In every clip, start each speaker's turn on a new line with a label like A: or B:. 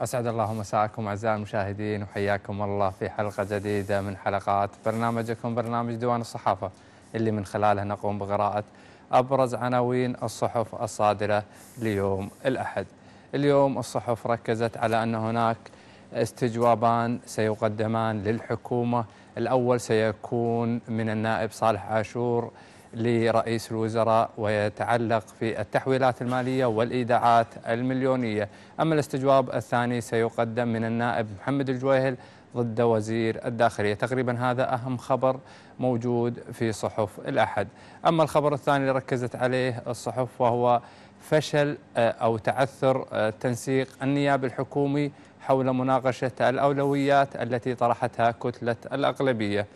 A: أسعد الله مساءكم أعزائي المشاهدين وحياكم الله في حلقة جديدة من حلقات برنامجكم برنامج ديوان الصحافة اللي من خلاله نقوم بقراءة أبرز عناوين الصحف الصادرة ليوم الأحد اليوم الصحف ركزت على أن هناك استجوابان سيقدمان للحكومة الأول سيكون من النائب صالح عاشور لرئيس الوزراء ويتعلق في التحويلات المالية والإيداعات المليونية أما الاستجواب الثاني سيقدم من النائب محمد الجويهل ضد وزير الداخلية تقريبا هذا أهم خبر موجود في صحف الأحد أما الخبر الثاني اللي ركزت عليه الصحف وهو فشل آه، أو تعثر آه، تنسيق النياب الحكومي حول مناقشة الأولويات التي طرحتها كتلة الأغلبية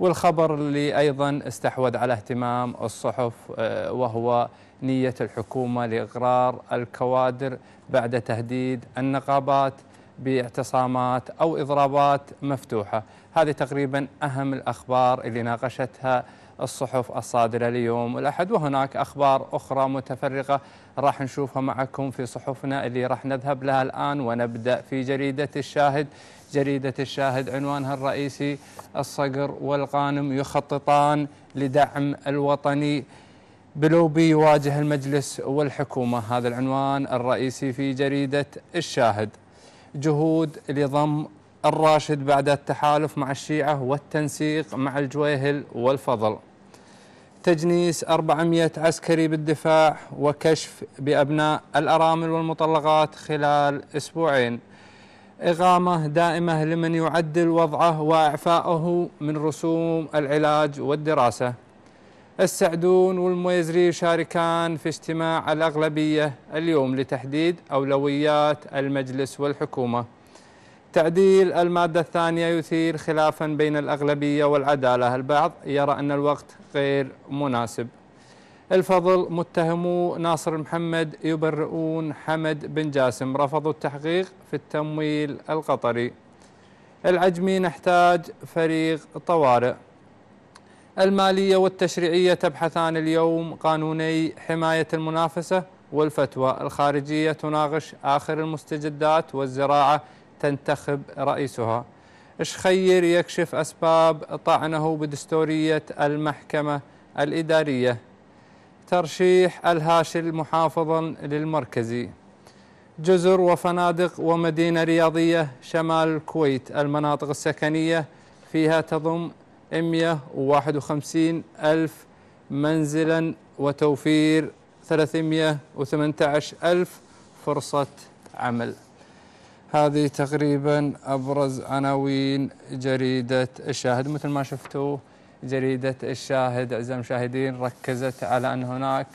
A: والخبر اللي أيضا استحوذ على اهتمام الصحف آه، وهو نية الحكومة لإغرار الكوادر بعد تهديد النقابات باعتصامات أو إضرابات مفتوحة هذه تقريبا أهم الأخبار اللي ناقشتها الصحف الصادرة ليوم الأحد وهناك أخبار أخرى متفرقة راح نشوفها معكم في صحفنا اللي راح نذهب لها الآن ونبدأ في جريدة الشاهد جريدة الشاهد عنوانها الرئيسي الصقر والقانم يخططان لدعم الوطني بلوبي يواجه المجلس والحكومة هذا العنوان الرئيسي في جريدة الشاهد جهود لضم الراشد بعد التحالف مع الشيعة والتنسيق مع الجويهل والفضل تجنيس 400 عسكري بالدفاع وكشف بأبناء الأرامل والمطلقات خلال أسبوعين إغامة دائمة لمن يعدل وضعه وإعفائه من رسوم العلاج والدراسة السعدون والمويزري شاركان في اجتماع الأغلبية اليوم لتحديد أولويات المجلس والحكومة تعديل المادة الثانية يثير خلافا بين الأغلبية والعدالة البعض يرى أن الوقت غير مناسب الفضل متهمو ناصر محمد يبرئون حمد بن جاسم رفضوا التحقيق في التمويل القطري العجمي نحتاج فريق طوارئ المالية والتشريعية تبحثان اليوم قانوني حماية المنافسة والفتوى الخارجية تناقش آخر المستجدات والزراعة تنتخب رئيسها شخير يكشف أسباب طعنه بدستورية المحكمة الإدارية ترشيح الهاشل محافظا للمركزي جزر وفنادق ومدينة رياضية شمال الكويت المناطق السكنية فيها تضم 151 ألف منزلا وتوفير 318 ألف فرصة عمل هذه تقريبا أبرز عناوين جريدة الشاهد مثل ما شفتوا جريدة الشاهد أعزائي المشاهدين ركزت على أن هناك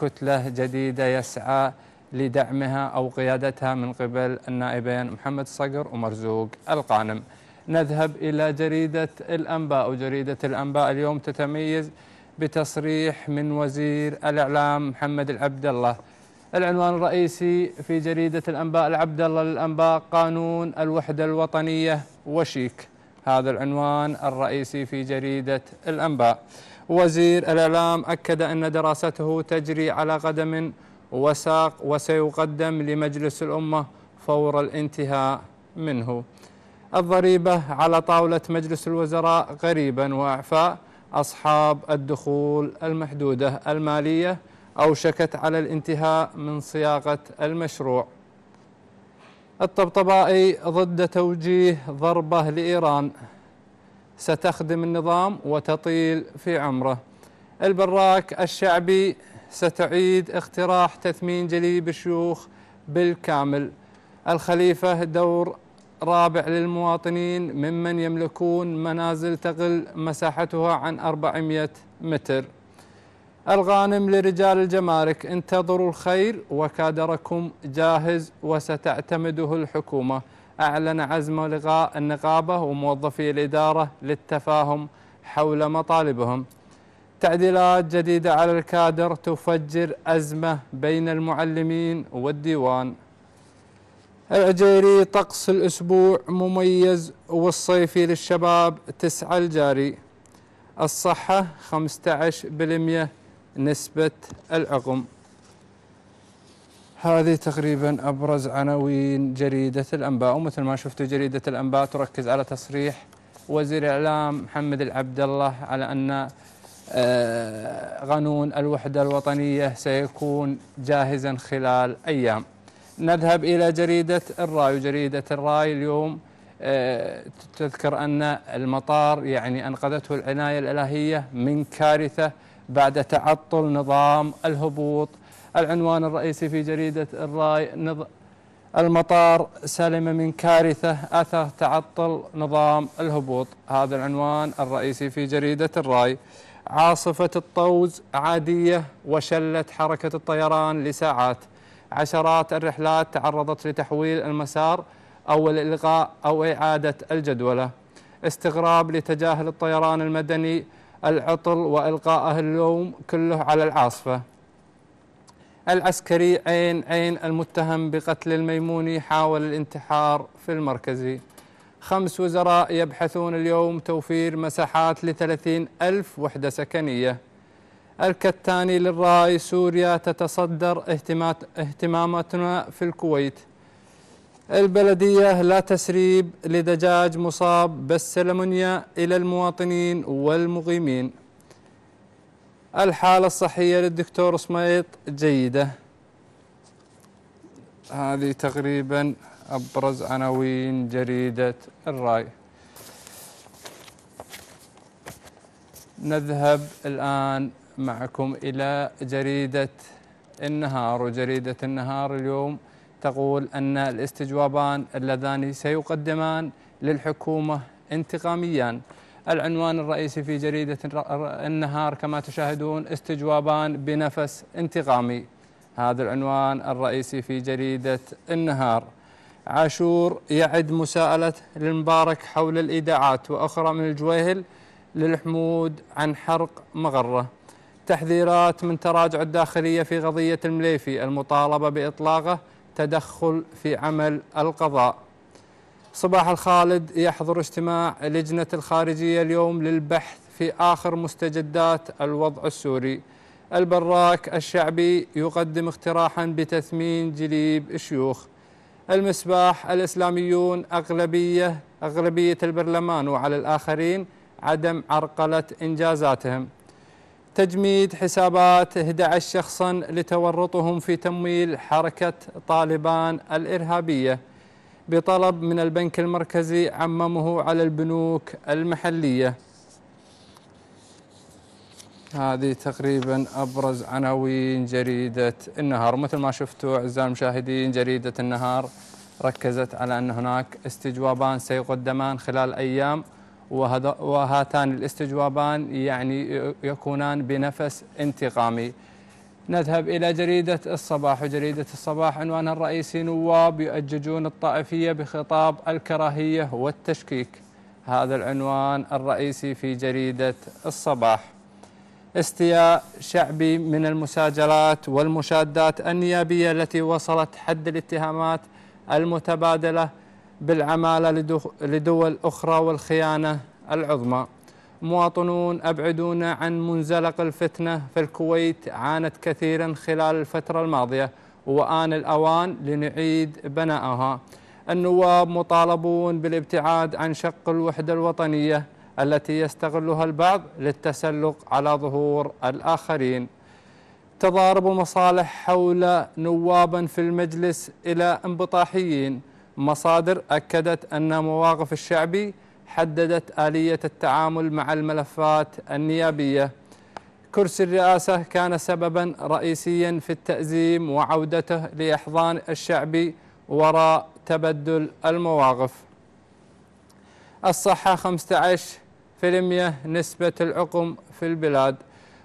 A: كتلة جديدة يسعى لدعمها أو قيادتها من قبل النائبين محمد صقر ومرزوق القانم نذهب إلى جريدة الأنباء وجريدة الأنباء اليوم تتميز بتصريح من وزير الإعلام محمد العبد الله العنوان الرئيسي في جريدة الأنباء العبد الله للأنباء قانون الوحدة الوطنية وشيك هذا العنوان الرئيسي في جريدة الأنباء وزير الإعلام أكد أن دراسته تجري على قدم وساق وسيقدم لمجلس الأمة فور الانتهاء منه الضريبة على طاولة مجلس الوزراء غريبا وأعفاء أصحاب الدخول المحدودة المالية أوشكت على الانتهاء من صياغة المشروع الطبطبائي ضد توجيه ضربة لإيران ستخدم النظام وتطيل في عمره البراك الشعبي ستعيد اقتراح تثمين جليب الشيوخ بالكامل الخليفة دور رابع للمواطنين ممن يملكون منازل تقل مساحتها عن 400 متر الغانم لرجال الجمارك انتظروا الخير وكادركم جاهز وستعتمده الحكومة أعلن عزم لقاء النقابة وموظفي الإدارة للتفاهم حول مطالبهم تعديلات جديدة على الكادر تفجر أزمة بين المعلمين والديوان العجيري طقس الأسبوع مميز والصيفي للشباب تسعة الجاري الصحة 15% نسبة العقم هذه تقريبا أبرز عناوين جريدة الأنباء ومثل ما شفتوا جريدة الأنباء تركز على تصريح وزير الإعلام محمد العبد الله على أن قانون آه، الوحدة الوطنية سيكون جاهزا خلال أيام نذهب إلى جريدة الرأي وجريدة الرأي اليوم آه، تذكر أن المطار يعني أنقذته العناية الإلهية من كارثة بعد تعطل نظام الهبوط العنوان الرئيسي في جريدة الرأي نظ... المطار سلم من كارثة أثر تعطل نظام الهبوط هذا العنوان الرئيسي في جريدة الرأي عاصفة الطوز عادية وشلت حركة الطيران لساعات عشرات الرحلات تعرضت لتحويل المسار أو الإلغاء أو إعادة الجدولة استغراب لتجاهل الطيران المدني العطل وإلقاء اللوم كله على العاصفة العسكري عين عين المتهم بقتل الميموني حاول الانتحار في المركزي خمس وزراء يبحثون اليوم توفير مساحات لثلاثين ألف وحدة سكنية الكتاني للرأي سوريا تتصدر اهتماماتنا في الكويت البلدية لا تسريب لدجاج مصاب بالسلمونيا إلى المواطنين والمقيمين الحالة الصحية للدكتور سميط جيدة هذه تقريبا أبرز عناوين جريدة الرأي نذهب الآن معكم إلى جريدة النهار وجريدة النهار اليوم تقول أن الاستجوابان اللذان سيقدمان للحكومة انتقاميان العنوان الرئيسي في جريدة النهار كما تشاهدون استجوابان بنفس انتقامي هذا العنوان الرئيسي في جريدة النهار عاشور يعد مساءلة للمبارك حول الإيداعات وأخرى من الجويهل للحمود عن حرق مغرة تحذيرات من تراجع الداخلية في قضية المليفي المطالبة بإطلاقه تدخل في عمل القضاء صباح الخالد يحضر اجتماع لجنة الخارجية اليوم للبحث في آخر مستجدات الوضع السوري البراك الشعبي يقدم اقتراحا بتثمين جليب الشيوخ المسباح الإسلاميون أغلبية أغلبية البرلمان وعلى الآخرين عدم عرقلة إنجازاتهم تجميد حسابات 11 شخصا لتورطهم في تمويل حركة طالبان الإرهابية بطلب من البنك المركزي عممه على البنوك المحلية هذه تقريبا أبرز عناوين جريدة النهار مثل ما شفتوا أعزائي المشاهدين جريدة النهار ركزت على أن هناك استجوابان سيقدمان خلال أيام وهاتان الاستجوابان يعني يكونان بنفس انتقامي نذهب إلى جريدة الصباح وجريدة الصباح عنوانها الرئيسي نواب يؤججون الطائفية بخطاب الكراهية والتشكيك هذا العنوان الرئيسي في جريدة الصباح استياء شعبي من المساجلات والمشادات النيابية التي وصلت حد الاتهامات المتبادلة بالعمالة لدول أخرى والخيانة العظمى مواطنون أبعدون عن منزلق الفتنة في الكويت عانت كثيرا خلال الفترة الماضية وآن الأوان لنعيد بنائها النواب مطالبون بالابتعاد عن شق الوحدة الوطنية التي يستغلها البعض للتسلق على ظهور الآخرين تضارب المصالح حول نوابا في المجلس إلى انبطاحيين مصادر أكدت أن مواقف الشعبي حددت آلية التعامل مع الملفات النيابية كرسي الرئاسة كان سببا رئيسيا في التأزيم وعودته لإحضان الشعبي وراء تبدل المواقف الصحة 15% نسبة العقم في البلاد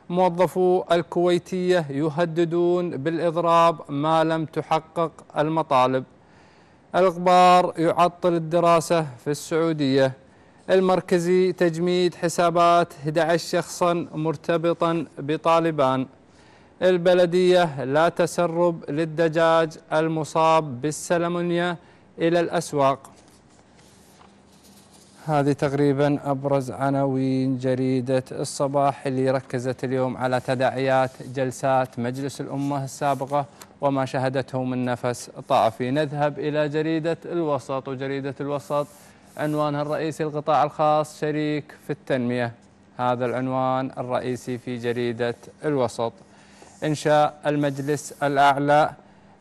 A: موظفو الكويتية يهددون بالإضراب ما لم تحقق المطالب الغبار يعطل الدراسة في السعودية المركزي تجميد حسابات 11 شخصا مرتبطا بطالبان البلدية لا تسرب للدجاج المصاب بالسلمونيا إلى الأسواق هذه تقريبا أبرز عناوين جريدة الصباح اللي ركزت اليوم على تداعيات جلسات مجلس الأمة السابقة وما شهدته من نفس طائفي نذهب إلى جريدة الوسط وجريدة الوسط عنوانها الرئيسي القطاع الخاص شريك في التنمية هذا العنوان الرئيسي في جريدة الوسط إنشاء المجلس الأعلى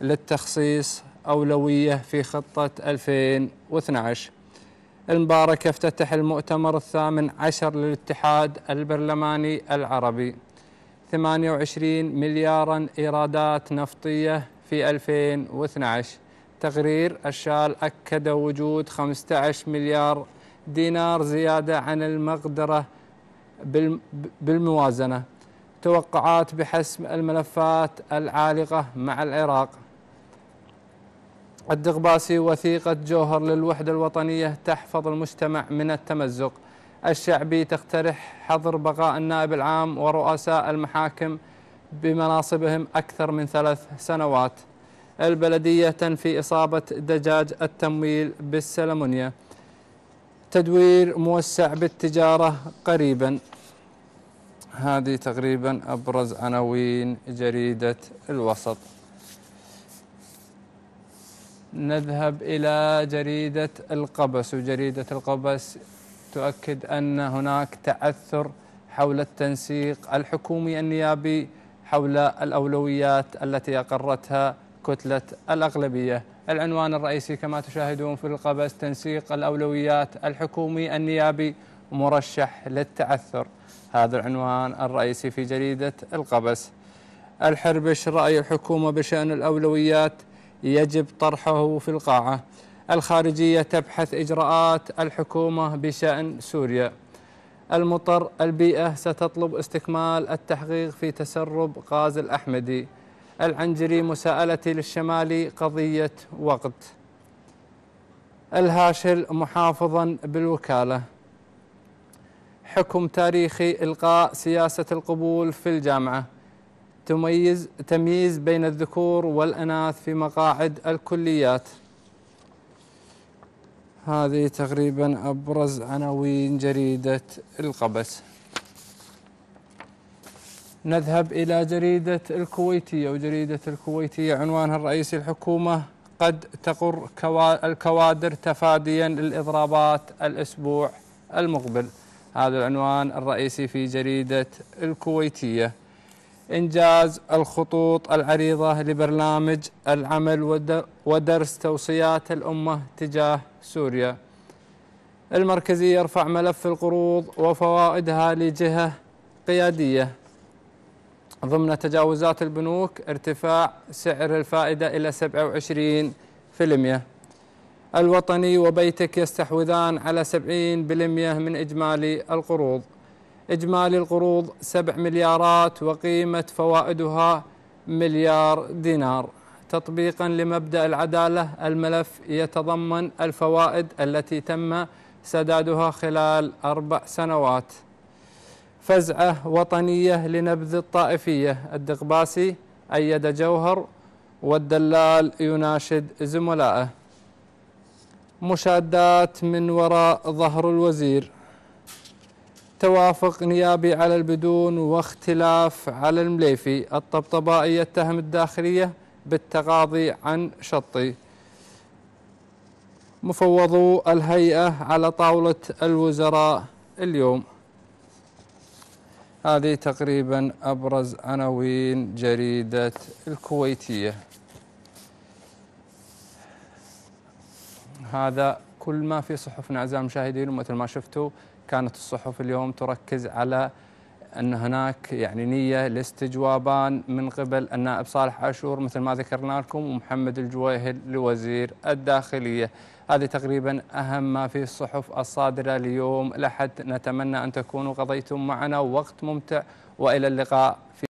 A: للتخصيص أولوية في خطة 2012 المباركة افتتح المؤتمر الثامن عشر للاتحاد البرلماني العربي 28 مليارا إيرادات نفطية في 2012 تقرير الشال أكد وجود 15 مليار دينار زيادة عن المقدرة بالموازنة توقعات بحسم الملفات العالقة مع العراق الدغباسي وثيقة جوهر للوحدة الوطنية تحفظ المجتمع من التمزق الشعبي تقترح حظر بقاء النائب العام ورؤساء المحاكم بمناصبهم أكثر من ثلاث سنوات البلدية تنفي إصابة دجاج التمويل بالسلمونيا تدوير موسع بالتجارة قريبا هذه تقريبا أبرز عناوين جريدة الوسط نذهب إلى جريدة القبس وجريدة القبس تؤكد أن هناك تعثر حول التنسيق الحكومي النيابي حول الأولويات التي أقرتها كتلة الأغلبية العنوان الرئيسي كما تشاهدون في القبس تنسيق الأولويات الحكومي النيابي مرشح للتعثر هذا العنوان الرئيسي في جريدة القبس الحربش رأي الحكومة بشأن الأولويات يجب طرحه في القاعة الخارجية تبحث إجراءات الحكومة بشأن سوريا المطر البيئة ستطلب استكمال التحقيق في تسرب غاز الأحمدي العنجري مساءلتي للشمالي قضية وقت الهاشل محافظا بالوكالة حكم تاريخي إلقاء سياسة القبول في الجامعة تميز تمييز بين الذكور والأناث في مقاعد الكليات هذه تقريبا أبرز عناوين جريدة القبس نذهب إلى جريدة الكويتية وجريدة الكويتية عنوانها الرئيسي الحكومة قد تقر الكوادر تفاديا للإضرابات الأسبوع المقبل هذا العنوان الرئيسي في جريدة الكويتية إنجاز الخطوط العريضة لبرنامج العمل ودرس توصيات الأمة تجاه سوريا المركزي يرفع ملف القروض وفوائدها لجهة قيادية ضمن تجاوزات البنوك ارتفاع سعر الفائدة إلى 27% الوطني وبيتك يستحوذان على 70% من إجمالي القروض إجمالي القروض سبع مليارات وقيمة فوائدها مليار دينار تطبيقا لمبدأ العدالة الملف يتضمن الفوائد التي تم سدادها خلال أربع سنوات فزعة وطنية لنبذ الطائفية الدقباسي أيد جوهر والدلال يناشد زملائه مشادات من وراء ظهر الوزير توافق نيابي على البدون واختلاف على المليفي الطبطبائي يتهم الداخلية بالتغاضي عن شطي مفوضو الهيئة على طاولة الوزراء اليوم هذه تقريبا أبرز عناوين جريدة الكويتية هذا كل ما في صحفنا أعزائي المشاهدين ومثل ما شفتوا كانت الصحف اليوم تركز على أن هناك يعني نية لاستجوابان من قبل النائب صالح عاشور مثل ما ذكرنا لكم ومحمد الجويهل لوزير الداخلية هذه تقريبا أهم ما في الصحف الصادرة ليوم الأحد نتمنى أن تكونوا قضيتم معنا وقت ممتع وإلى اللقاء في